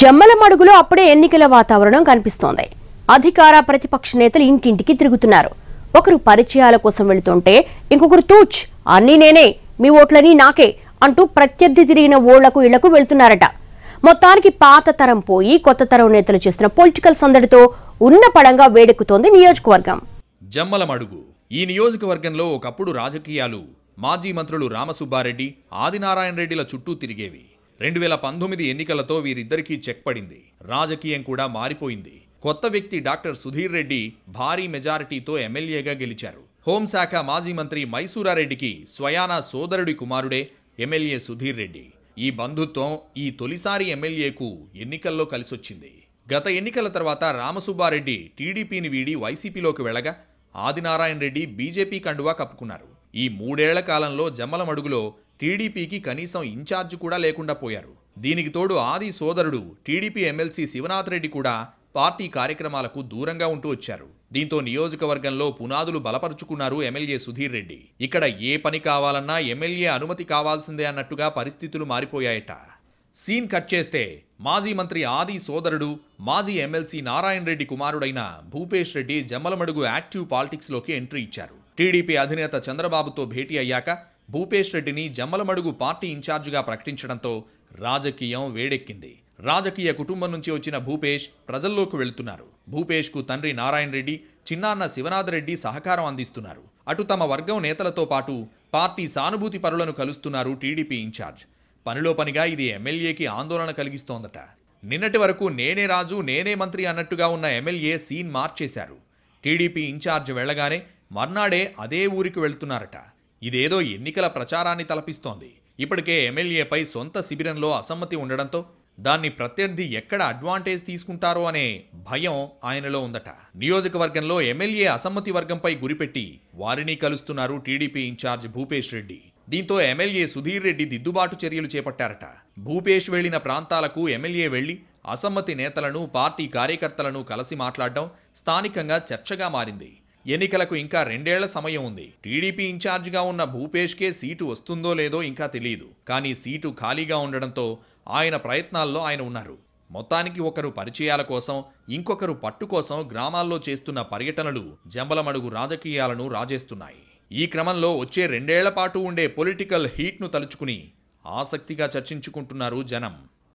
జమ్మల మడుగులో అప్పుడే ఎన్నికల వాతావరణం కనిపిస్తోంది అధికార ప్రతిపక్ష నేతలు ఇంటింటికి తిరుగుతున్నారు ఒకరు పరిచయాల కోసం వెళుతుంటే ఇంకొకరు తూచ్ అన్నీ నేనే మీ ఓట్లని నాకే అంటూ ప్రత్యర్థి తిరిగిన ఓళ్లకు ఇళ్లకు వెళ్తున్నారట మొత్తానికి పాత తరం పోయి కొత్త తరం నేతలు చేస్తున్న పొలిటికల్ సందడితో ఉన్న పడంగా వేడెక్కుతోంది నియోజకవర్గం జమ్మల మడుగు ఈ నియోజకవర్గంలో ఒకప్పుడు రాజకీయాలు మాజీ మంత్రులు రామసుబ్బారెడ్డి ఆదినారాయణ రెడ్డిల చుట్టూ తిరిగేవి రెండు వేల పంతొమ్మిది ఎన్నికలతో వీరిద్దరికీ చెక్ పడింది రాజకీయం కూడా మారిపోయింది కొత్త వ్యక్తి డాక్టర్ సుధీర్ రెడ్డి భారీ మెజారిటీతో ఎమ్మెల్యేగా గెలిచారు హోంశాఖ మాజీ మంత్రి మైసూరారెడ్డికి స్వయానా సోదరుడి కుమారుడే ఎమ్మెల్యే సుధీర్ రెడ్డి ఈ బంధుత్వం ఈ తొలిసారి ఎమ్మెల్యేకు ఎన్నికల్లో కలిసొచ్చింది గత ఎన్నికల తర్వాత రామసుబ్బారెడ్డి టీడీపీని వీడి వైసీపీలోకి వెళ్ళగా ఆదినారాయణ రెడ్డి బీజేపీ కండువా కప్పుకున్నారు ఈ మూడేళ్ల కాలంలో జమ్మలమడుగులో టీడీపీకి కనీసం ఇన్ఛార్జ్ కూడా లేకుండా పోయారు దీనికి తోడు ఆది సోదరుడు టీడీపీ ఎమ్మెల్సీ శివనాథ్ రెడ్డి కూడా పార్టీ కార్యక్రమాలకు దూరంగా ఉంటూ వచ్చారు దీంతో నియోజకవర్గంలో పునాదులు బలపరుచుకున్నారు ఎమ్మెల్యే సుధీర్ రెడ్డి ఇక్కడ ఏ పని కావాలన్నా ఎమ్మెల్యే అనుమతి కావాల్సిందే అన్నట్టుగా పరిస్థితులు మారిపోయాయట సీన్ కట్ చేస్తే మాజీ మంత్రి ఆది సోదరుడు మాజీ ఎమ్మెల్సీ నారాయణ రెడ్డి కుమారుడైన భూపేష్ రెడ్డి జమ్మలమడుగు యాక్టివ్ పాలిటిక్స్లోకి ఎంట్రీ ఇచ్చారు టీడీపీ అధినేత చంద్రబాబుతో భేటీ అయ్యాక భూపేష్ రెడ్డిని జమ్మలమడుగు పార్టీ ఇన్ఛార్జిగా ప్రకటించడంతో రాజకీయం వేడెక్కింది రాజకీయ కుటుంబం నుంచి వచ్చిన భూపేష్ ప్రజల్లోకి వెళుతున్నారు భూపేష్కు తండ్రి నారాయణ రెడ్డి చిన్నాన్న శివనాథరెడ్డి సహకారం అందిస్తున్నారు అటు తమ వర్గం నేతలతో పాటు పార్టీ సానుభూతి పరులను కలుస్తున్నారు టీడీపీ ఇన్ఛార్జ్ పనిలో పనిగా ఇది ఎమ్మెల్యేకి ఆందోళన కలిగిస్తోందట నిన్నటి వరకు నేనే రాజు నేనే మంత్రి అన్నట్టుగా ఉన్న ఎమ్మెల్యే సీన్ మార్చేశారు టీడీపీ ఇన్ఛార్జ్ వెళ్లగానే మర్నాడే అదే ఊరికి వెళ్తున్నారట ఇదేదో ఎన్నికల ప్రచారాన్ని తలపిస్తోంది ఇప్పటికే ఎమ్మెల్యేపై సొంత శిబిరంలో అసమ్మతి ఉండడంతో దాన్ని ప్రత్యర్థి ఎక్కడ అడ్వాంటేజ్ తీసుకుంటారో అనే భయం ఆయనలో ఉందట నియోజకవర్గంలో ఎమ్మెల్యే అసమ్మతి వర్గంపై గురిపెట్టి వారిని కలుస్తున్నారు టీడీపీ ఇన్ఛార్జ్ భూపేష్ రెడ్డి దీంతో ఎమ్మెల్యే సుధీర్ రెడ్డి దిద్దుబాటు చర్యలు చేపట్టారట భూపేష్ వెళ్లిన ప్రాంతాలకు ఎమ్మెల్యే వెళ్లి అసమ్మతి నేతలను పార్టీ కార్యకర్తలను కలిసి మాట్లాడడం స్థానికంగా చర్చగా మారింది ఎన్నికలకు ఇంకా రెండేళ్ల సమయం ఉంది టీడీపీ ఇన్ఛార్జిగా ఉన్న భూపేష్కే సీటు వస్తుందో లేదో ఇంకా తెలియదు కానీ సీటు ఖాళీగా ఉండడంతో ఆయన ప్రయత్నాల్లో ఆయన ఉన్నారు మొత్తానికి ఒకరు పరిచయాల కోసం ఇంకొకరు పట్టు కోసం గ్రామాల్లో చేస్తున్న పర్యటనలు జంబలమడుగు రాజకీయాలను రాజేస్తున్నాయి ఈ క్రమంలో వచ్చే రెండేళ్ల పాటు ఉండే పొలిటికల్ హీట్ను తలుచుకుని ఆసక్తిగా చర్చించుకుంటున్నారు జనం